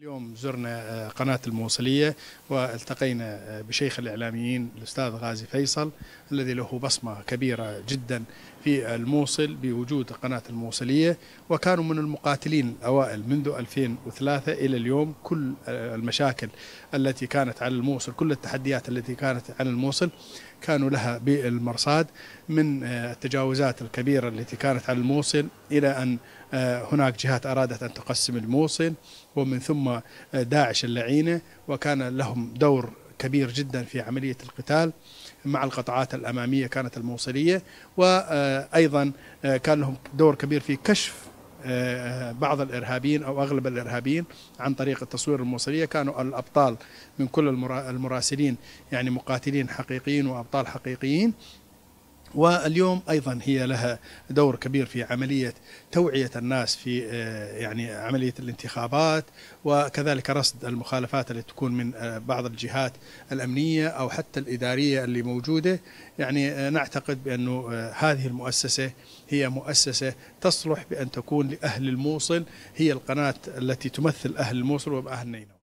اليوم زرنا آه، قناة الموصلية والتقينا آه، بشيخ الإعلاميين الأستاذ غازي فيصل الذي له بصمة كبيرة جدا في الموصل بوجود قناة الموصلية وكانوا من المقاتلين الأوائل منذ 2003 إلى اليوم كل المشاكل التي كانت على الموصل كل التحديات التي كانت على الموصل كانوا لها بالمرصاد من آه، التجاوزات الكبيرة التي كانت على الموصل إلى أن آه، هناك جهات أرادت أن تقسم الموصل ومن ثم آه، داعش اللعينة وكان لهم دور كبير جدا في عملية القتال مع القطعات الأمامية كانت الموصلية وأيضا آه، كان لهم دور كبير في كشف آه، آه، بعض الارهابيين او اغلب الارهابيين عن طريق التصوير الموصليه كانوا الابطال من كل المراسلين يعني مقاتلين حقيقيين وابطال حقيقيين واليوم ايضا هي لها دور كبير في عمليه توعيه الناس في آه، يعني عمليه الانتخابات وكذلك رصد المخالفات اللي تكون من آه، بعض الجهات الامنيه او حتى الاداريه اللي موجوده يعني آه، نعتقد بانه هذه المؤسسه هي مؤسسه تصلح بان تكون لاهل الموصل هي القناه التي تمثل اهل الموصل واهل نينوى